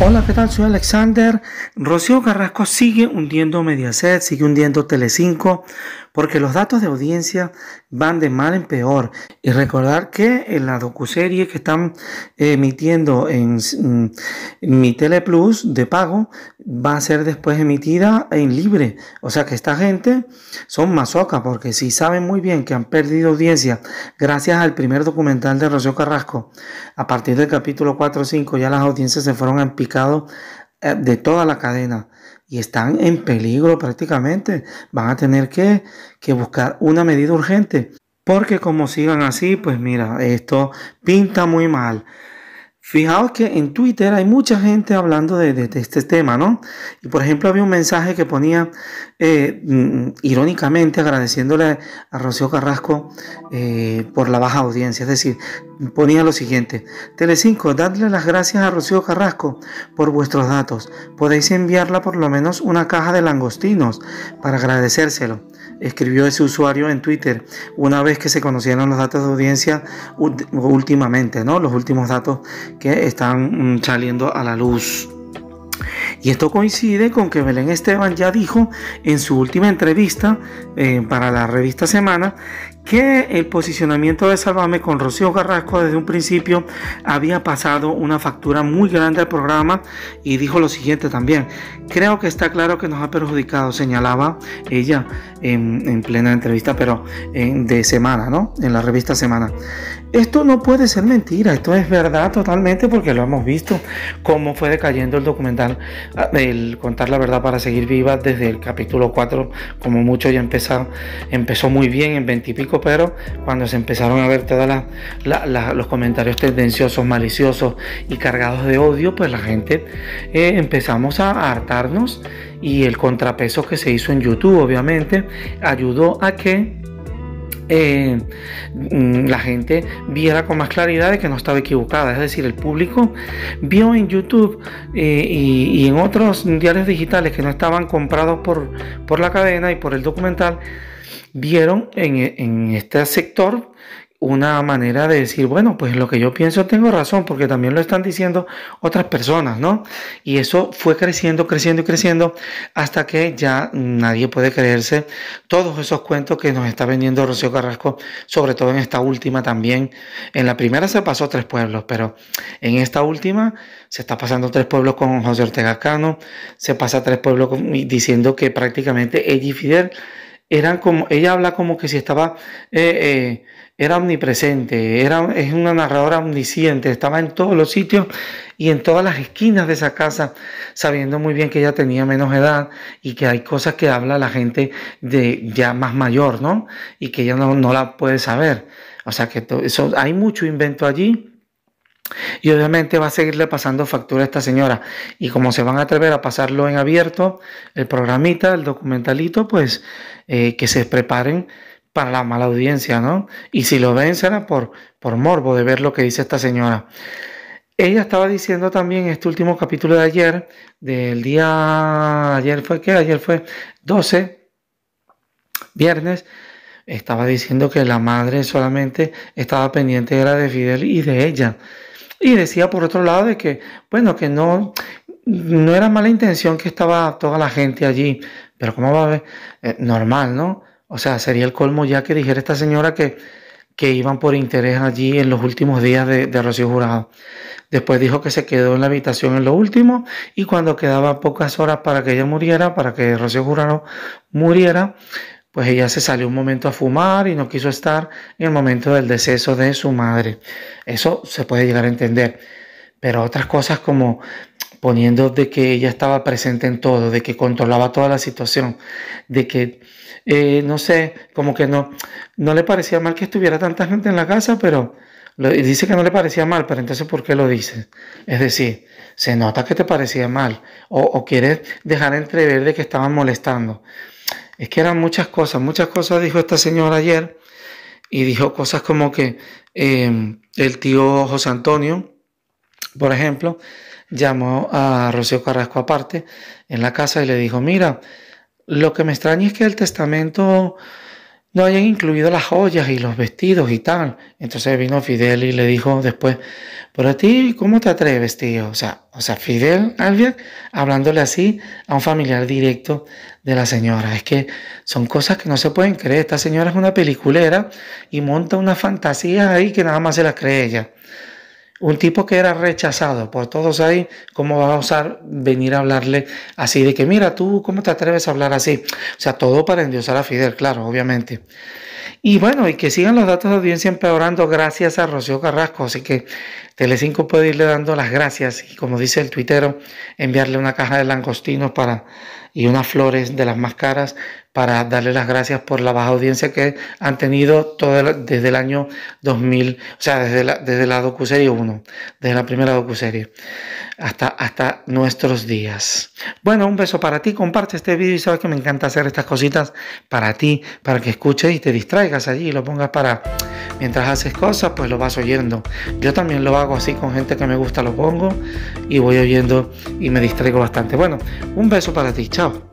Hola, ¿qué tal? Soy Alexander. Rocío Carrasco sigue hundiendo Mediaset, sigue hundiendo Telecinco porque los datos de audiencia van de mal en peor. Y recordar que la docuserie que están emitiendo en, mm, Mi mi Teleplus de pago va a ser después emitida en libre. O sea que esta gente son masoca, porque si saben muy bien que han perdido audiencia gracias al primer documental de Rocío Carrasco, a partir del capítulo 4 o 5 ya las audiencias se fueron en picado eh, de toda la cadena y están en peligro prácticamente. Van a tener que, que buscar una medida urgente porque como sigan así, pues mira, esto pinta muy mal. Fijaos que en Twitter hay mucha gente hablando de, este tema, ¿no? Y por ejemplo había un mensaje que ponía eh, mm, irónicamente agradeciéndole a Rocío Carrasco eh, por la baja audiencia. Es decir, ponía lo siguiente. Telecinco, dadle las gracias a Rocío Carrasco por vuestros datos. Podéis enviarla por lo menos una caja de langostinos para agradecérselo escribió ese usuario en Twitter una vez que se conocieron los datos de audiencia últimamente, ¿no? Los últimos datos que están mm, saliendo a la luz. Y esto coincide con que Belén Esteban ya dijo en su última entrevista eh, para la revista Semana que el posicionamiento de Salvame con Rocío Carrasco desde un principio había pasado una factura muy grande al programa y dijo lo siguiente también, creo que está claro que nos ha perjudicado, señalaba ella en, plena entrevista, pero de semana, ¿no? En la revista Semana. Esto no puede ser mentira, esto es verdad totalmente porque lo hemos visto, cómo fue decayendo el documental, ah, el contar la verdad para seguir viva desde el capítulo 4, como mucho ya empezó, empezó muy bien en 20 pero cuando se empezaron a ver todos los comentarios tendenciosos, maliciosos y cargados de odio, pues la gente eh, empezamos a hartarnos y el contrapeso que se hizo en YouTube, obviamente, ayudó a que eh, mm, la gente viera con más claridad de que no estaba equivocada. Es decir, el público vio en YouTube eh, y, en otros diarios digitales que no estaban comprados por la cadena y por el documental vieron en, este sector una manera de decir, bueno, pues lo que yo pienso tengo razón, porque también lo están diciendo otras personas, ¿no? Y eso fue creciendo, creciendo y creciendo hasta que ya nadie puede creerse todos esos cuentos que nos está vendiendo Rocío Carrasco, sobre todo en esta última también. En la primera se pasó tres pueblos, pero en esta última se está pasando tres pueblos con José Ortega Cano, se pasa tres pueblos diciendo que prácticamente ella y Fidel como, ella habla como que si estaba, eh, eh, era omnipresente, era, es una narradora omnisciente, estaba en todos los sitios y en todas las esquinas de esa casa, sabiendo muy bien que ella tenía menos edad y que hay cosas que habla la gente de ya más mayor, ¿no? Y que ella no, no la puede saber. O sea que eso, hay mucho invento allí y obviamente va a seguirle pasando factura a esta señora. Y como se van a atrever a pasarlo en abierto, el programita, el documentalito, pues eh, que se preparen para la mala audiencia, ¿no? Y si lo ven será por, morbo de ver lo que dice esta señora. Ella estaba diciendo también este último capítulo de ayer, del día, ayer fue que, ayer fue 12, viernes, estaba diciendo que la madre solamente estaba pendiente la de Fidel y de ella. Y decía por otro lado de que, bueno, que no, no era mala intención que estaba toda la gente allí, pero como va a ver? Eh, normal, ¿no? O sea, sería el colmo ya que dijera esta señora que, que iban por interés allí en los últimos días de, de Rocío Jurado. Después dijo que se quedó en la habitación en lo último y cuando quedaba pocas horas para que ella muriera, para que Rocío Jurado muriera, pues ella se salió un momento a fumar y no quiso estar en el momento del deceso de su madre. Eso se puede llegar a entender. Pero otras cosas como poniendo de que ella estaba presente en todo, de que controlaba toda la situación, de que, eh, no sé, como que no, no le parecía mal que estuviera tanta gente en la casa, pero dice que no le parecía mal, pero entonces ¿por qué lo dice? Es decir, se nota que te parecía mal o, o quieres dejar entrever de que estaban molestando. Es que eran muchas cosas, muchas cosas dijo esta señora ayer y dijo cosas como que em, el tío José Antonio, por ejemplo, llamó a Rocío Carrasco aparte en la casa y le dijo, mira, lo que me extraña es que el testamento hayan incluido las joyas y los vestidos y tal. Entonces vino Fidel y le dijo después, pero a ti, ¿cómo te atreves, tío? O sea, o sea Fidel alguien hablándole así a un familiar directo de la señora. Es que son cosas que no se pueden creer. Esta señora es una peliculera y monta unas fantasías ahí que nada más se las cree ella. Un tipo que era rechazado por todos ahí, ¿cómo va a usar venir a hablarle así de que, mira, tú, ¿cómo te atreves a hablar así? O sea, todo para endiosar a Fidel, claro, obviamente. Y bueno, y que sigan los datos de audiencia empeorando gracias a Rocío Carrasco. Así que Telecinco puede irle dando las gracias y como dice el tuitero, enviarle una caja de langostinos para y unas flores de las más caras para darle las gracias por la baja audiencia que han tenido desde el año 2000, o sea, desde la, desde la docuserie 1, desde la primera docuserie hasta, hasta nuestros días. Bueno, un beso para ti, comparte este vídeo y sabes que me encanta hacer estas cositas para ti, para que escuches y te distraigas allí y lo pongas para... Mientras haces cosas, pues lo vas oyendo. Yo también lo hago así con gente que me gusta, lo pongo y voy oyendo y me distraigo bastante. Bueno, un beso para ti, chao.